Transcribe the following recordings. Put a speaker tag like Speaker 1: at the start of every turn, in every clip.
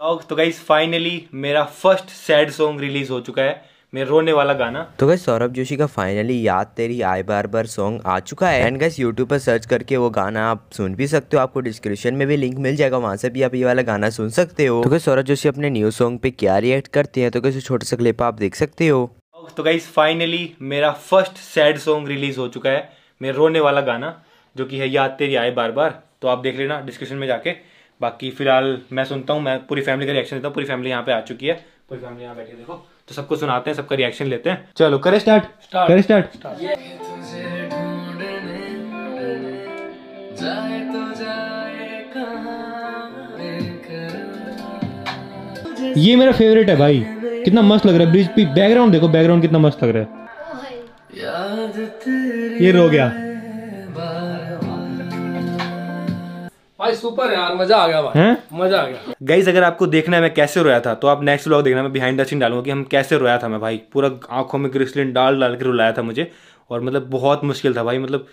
Speaker 1: blog तो guys finally मेरा first sad song release हो चुका है मेरे रोने वाला गाना
Speaker 2: तो गई सौरभ जोशी का फाइनली याद तेरी आई बार बार सॉन्ग आ चुका है एंड गैस यूट्यूब पर सर्च करके वो गाना आप सुन भी सकते हो आपको डिस्क्रिप्शन में भी लिंक मिल जाएगा वहां से भी आप ये वाला गाना सुन सकते हो तो सौरभ जोशी अपने न्यू सॉन्ग पे क्या रिएक्ट करते हैं तो कैसे छोटे सा क्लिप आप देख सकते हो
Speaker 1: तो गाइज फाइनली मेरा फर्स्ट सैड सॉन्ग रिलीज हो चुका है मेरे रोने वाला गाना जो की है याद तेरी आए बार बार तो आप देख लेना डिस्क्रिप्शन में जाके बाकी फिलहाल मैं सुनता हूँ मैं पूरी फैमिली का रिएक्शन देता हूँ पूरी फैमिली यहाँ पे आ चुकी है पूरी फैमिली यहाँ बैठे देखो तो सबको सुनाते हैं सबका रिएक्शन लेते हैं चलो करे स्टार्ट करे स्टार्ट ये मेरा फेवरेट है भाई कितना मस्त लग रहा है ब्रिज पे बैकग्राउंड देखो बैकग्राउंड कितना मस्त लग रहा है ये रो गया भाई सुपर यार मजा आ गया भाई मजा आ गया गाइज अगर आपको देखना है मैं कैसे रोया था तो आप नेक्स्ट ब्लॉग देखना मैं बिहाइंड द सीन डालूंगा कि हम कैसे रोया था मैं भाई पूरा आंखों में ग्रिसलिन डाल डाल के रुलाया था मुझे और मतलब बहुत मुश्किल था भाई मतलब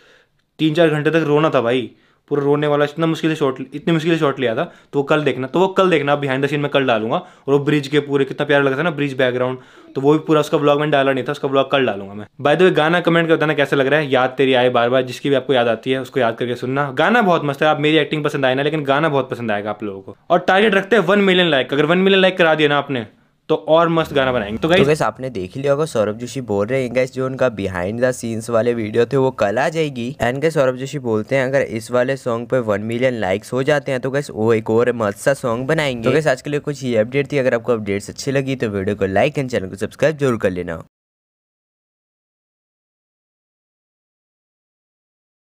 Speaker 1: तीन चार घंटे तक रोना था भाई पूरा रोने वाला इतना मुश्किल से शॉट इतनी मुश्किल से शॉट लिया था तो वो कल देखना तो वो कल देखना बिहाइंड द सीन में कल डालूंगा और वो ब्रिज के पूरे कितना प्यारा लगा था ना ब्रिज बैकग्राउंड तो वो भी पूरा उसका ब्लॉग में डाला नहीं था उसका ब्लॉग कल डालूंगा मैं बाय द वे गाना कमेंट कर बताना कैसा लग रहा है याद तेरी आए बार बार जिसकी भी आपको याद आती है उसको याद करके सुनना गाना बहुत मस्त है आप मेरी एक्टिंग पसंद आए ना लेकिन गाना बहुत पसंद आएगा आप लोगों को और टारगेट रखते हैं वन मिलियन लाइक अगर वन मिलियन लाइक करा दिया ना आपने तो और मस्त गाना बनाएंगे तो गाइस तो
Speaker 2: आपने देख लिया होगा सौरभ जोशी बोल रहे हैं गैस जो उनका बिहाइंड द सीन्स वाले वीडियो थे वो कल आ जाएगी एंड गैस सौरभ जोशी बोलते हैं अगर इस वाले सॉन्ग पे वन मिलियन लाइक्स हो जाते हैं तो गैस वो एक और मस्त सा सॉन्ग बनाएंगे तो गैस आज के लिए कुछ ये अपडेट थी अगर आपको अपडेट्स अच्छी लगी तो वीडियो को लाइक एंड चैनल को सब्सक्राइब जरूर कर लेना